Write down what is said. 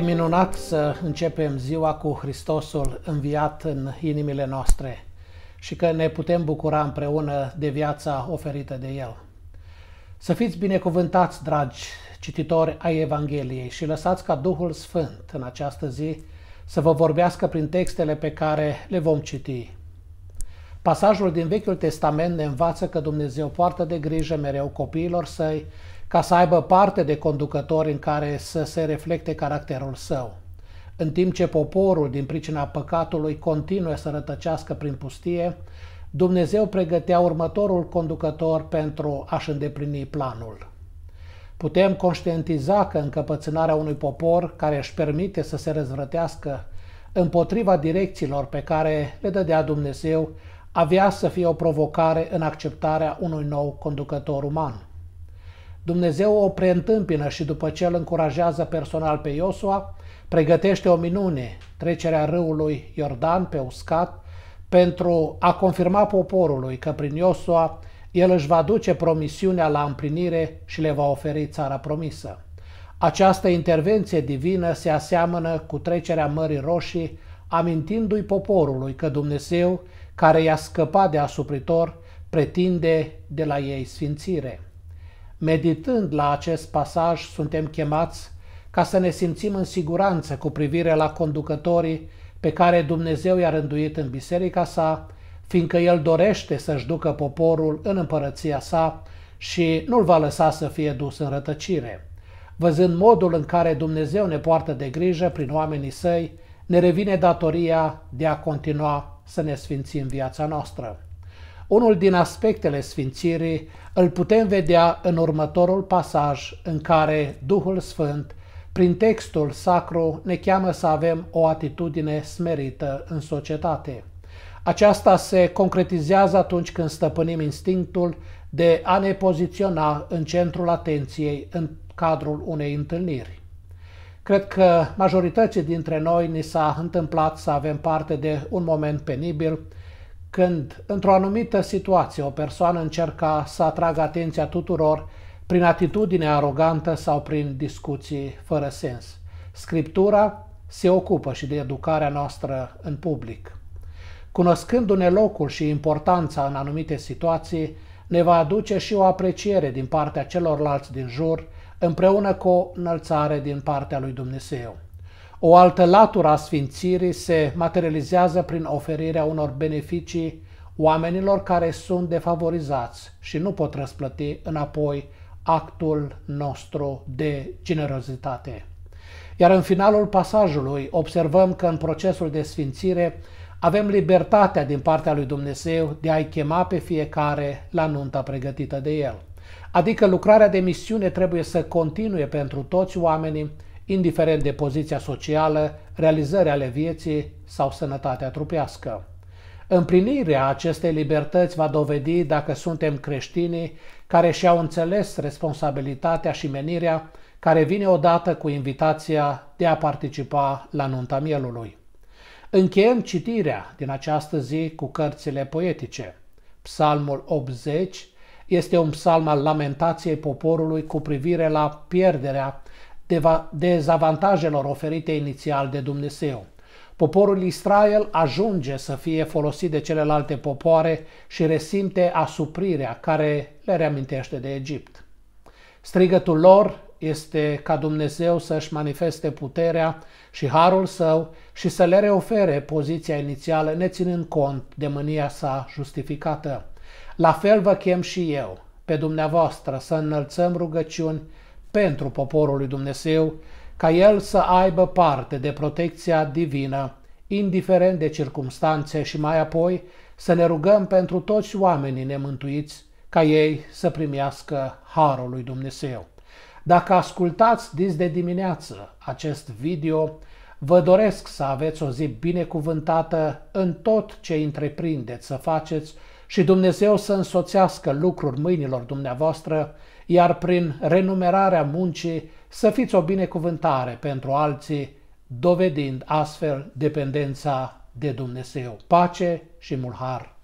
E minunat să începem ziua cu Hristosul înviat în inimile noastre și că ne putem bucura împreună de viața oferită de El. Să fiți binecuvântați, dragi cititori ai Evangheliei și lăsați ca Duhul Sfânt în această zi să vă vorbească prin textele pe care le vom citi. Pasajul din Vechiul Testament ne învață că Dumnezeu poartă de grijă mereu copiilor săi ca să aibă parte de conducători în care să se reflecte caracterul său. În timp ce poporul, din pricina păcatului, continuă să rătăcească prin pustie, Dumnezeu pregătea următorul conducător pentru a-și îndeplini planul. Putem conștientiza că încăpățânarea unui popor care își permite să se răzvrătească împotriva direcțiilor pe care le dădea Dumnezeu avea să fie o provocare în acceptarea unui nou conducător uman. Dumnezeu o preîntâmpină și după ce îl încurajează personal pe Iosua, pregătește o minune, trecerea râului Iordan pe uscat, pentru a confirma poporului că prin Iosua el își va duce promisiunea la împlinire și le va oferi țara promisă. Această intervenție divină se aseamănă cu trecerea Mării Roșii, amintindu-i poporului că Dumnezeu care i-a scăpat de asupritor, pretinde de la ei sfințire. Meditând la acest pasaj, suntem chemați ca să ne simțim în siguranță cu privire la conducătorii pe care Dumnezeu i-a rânduit în biserica sa, fiindcă El dorește să-și ducă poporul în împărăția sa și nu-l va lăsa să fie dus în rătăcire. Văzând modul în care Dumnezeu ne poartă de grijă prin oamenii săi, ne revine datoria de a continua să ne sfințim viața noastră. Unul din aspectele sfințirii îl putem vedea în următorul pasaj în care Duhul Sfânt, prin textul sacru, ne cheamă să avem o atitudine smerită în societate. Aceasta se concretizează atunci când stăpânim instinctul de a ne poziționa în centrul atenției în cadrul unei întâlniri. Cred că majorității dintre noi ni s-a întâmplat să avem parte de un moment penibil când, într-o anumită situație, o persoană încerca să atragă atenția tuturor prin atitudine arogantă sau prin discuții fără sens. Scriptura se ocupă și de educarea noastră în public. Cunoscându-ne locul și importanța în anumite situații, ne va aduce și o apreciere din partea celorlalți din jur împreună cu o înălțare din partea lui Dumnezeu. O altă latură a sfințirii se materializează prin oferirea unor beneficii oamenilor care sunt defavorizați și nu pot răsplăti înapoi actul nostru de generozitate. Iar în finalul pasajului observăm că în procesul de sfințire avem libertatea din partea lui Dumnezeu de a-i chema pe fiecare la nunta pregătită de El. Adică lucrarea de misiune trebuie să continue pentru toți oamenii, indiferent de poziția socială, realizări ale vieții sau sănătatea trupească. Împlinirea acestei libertăți va dovedi dacă suntem creștinii care și-au înțeles responsabilitatea și menirea care vine odată cu invitația de a participa la nunta mielului. Încheiem citirea din această zi cu cărțile poetice. Psalmul 80, este un psalm al lamentației poporului cu privire la pierderea dezavantajelor oferite inițial de Dumnezeu. Poporul Israel ajunge să fie folosit de celelalte popoare și resimte asuprirea care le reamintește de Egipt. Strigătul lor este ca Dumnezeu să-și manifeste puterea și harul său și să le reofere poziția inițială, neținând cont de mânia sa justificată. La fel vă chem și eu, pe dumneavoastră, să înălțăm rugăciuni pentru poporul lui Dumnezeu, ca el să aibă parte de protecția divină, indiferent de circumstanțe și mai apoi să ne rugăm pentru toți oamenii nemântuiți, ca ei să primească harul lui Dumnezeu. Dacă ascultați dis de dimineață acest video, vă doresc să aveți o zi binecuvântată în tot ce întreprindeți să faceți și Dumnezeu să însoțească lucruri mâinilor dumneavoastră, iar prin renumerarea muncii să fiți o binecuvântare pentru alții, dovedind astfel dependența de Dumnezeu. Pace și mulhar!